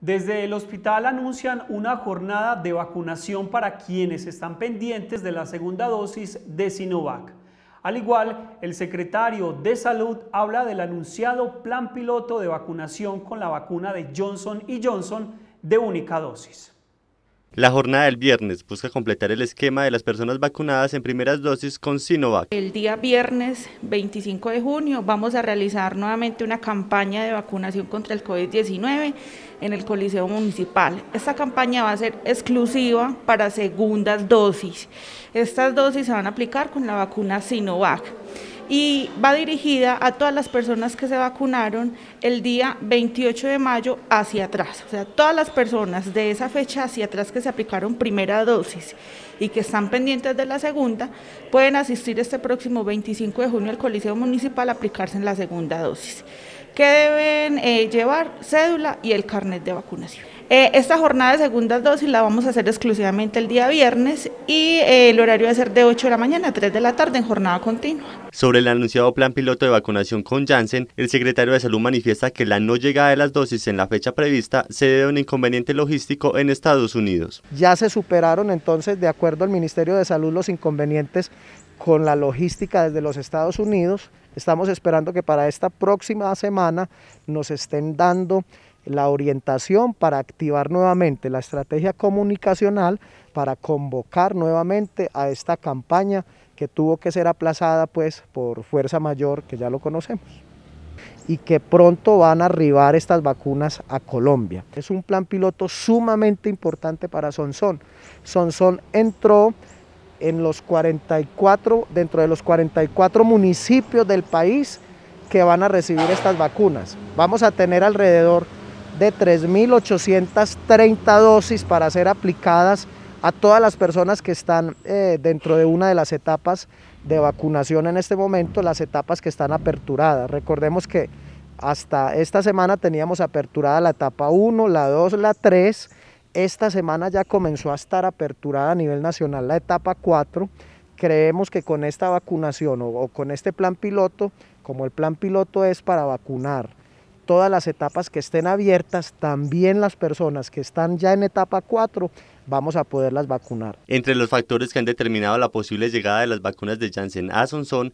Desde el hospital anuncian una jornada de vacunación para quienes están pendientes de la segunda dosis de Sinovac. Al igual, el secretario de Salud habla del anunciado plan piloto de vacunación con la vacuna de Johnson y Johnson de única dosis. La jornada del viernes busca completar el esquema de las personas vacunadas en primeras dosis con Sinovac. El día viernes 25 de junio vamos a realizar nuevamente una campaña de vacunación contra el COVID-19 en el Coliseo Municipal. Esta campaña va a ser exclusiva para segundas dosis. Estas dosis se van a aplicar con la vacuna Sinovac y va dirigida a todas las personas que se vacunaron el día 28 de mayo hacia atrás, o sea, todas las personas de esa fecha hacia atrás que se aplicaron primera dosis y que están pendientes de la segunda, pueden asistir este próximo 25 de junio al Coliseo Municipal a aplicarse en la segunda dosis, que deben eh, llevar cédula y el carnet de vacunación. Eh, esta jornada de segunda dosis la vamos a hacer exclusivamente el día viernes y eh, el horario va a ser de 8 de la mañana a 3 de la tarde en jornada continua. Sobre el anunciado plan piloto de vacunación con Janssen, el secretario de Salud manifiesta que la no llegada de las dosis en la fecha prevista se debe a un inconveniente logístico en Estados Unidos. Ya se superaron entonces, de acuerdo al Ministerio de Salud, los inconvenientes con la logística desde los Estados Unidos. Estamos esperando que para esta próxima semana nos estén dando la orientación para activar nuevamente la estrategia comunicacional para convocar nuevamente a esta campaña que tuvo que ser aplazada pues por fuerza mayor que ya lo conocemos y que pronto van a arribar estas vacunas a Colombia. Es un plan piloto sumamente importante para Sonsón. Sonsón entró en los 44, dentro de los 44 municipios del país que van a recibir estas vacunas. Vamos a tener alrededor de 3.830 dosis para ser aplicadas a todas las personas que están eh, dentro de una de las etapas de vacunación en este momento, las etapas que están aperturadas. Recordemos que hasta esta semana teníamos aperturada la etapa 1, la 2, la 3. Esta semana ya comenzó a estar aperturada a nivel nacional la etapa 4. Creemos que con esta vacunación o con este plan piloto, como el plan piloto es para vacunar todas las etapas que estén abiertas, también las personas que están ya en etapa 4, vamos a poderlas vacunar. Entre los factores que han determinado la posible llegada de las vacunas de Janssen a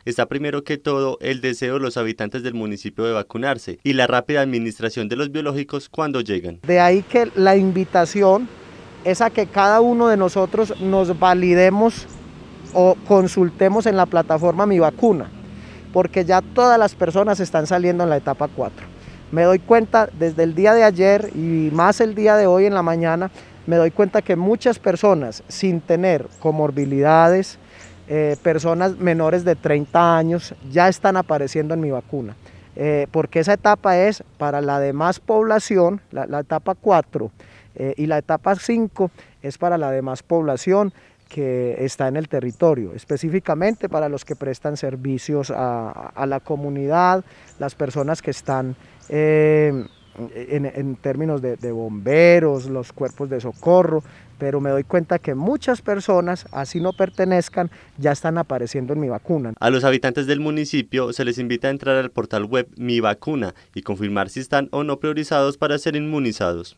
está primero que todo el deseo de los habitantes del municipio de vacunarse y la rápida administración de los biológicos cuando llegan. De ahí que la invitación es a que cada uno de nosotros nos validemos o consultemos en la plataforma Mi Vacuna, porque ya todas las personas están saliendo en la etapa 4 me doy cuenta desde el día de ayer y más el día de hoy en la mañana, me doy cuenta que muchas personas sin tener comorbilidades, eh, personas menores de 30 años ya están apareciendo en mi vacuna. Eh, porque esa etapa es para la demás población, la, etapa 4 eh, y la etapa 5 es para la demás población que está en el territorio, específicamente para los que prestan servicios a, la comunidad, las personas que están eh, en, términos de, bomberos, los cuerpos de socorro, pero me doy cuenta que muchas personas, así no pertenezcan, ya están apareciendo en Mi Vacuna. A los habitantes del municipio se les invita a entrar al portal web Mi Vacuna y confirmar si están o no priorizados para ser inmunizados.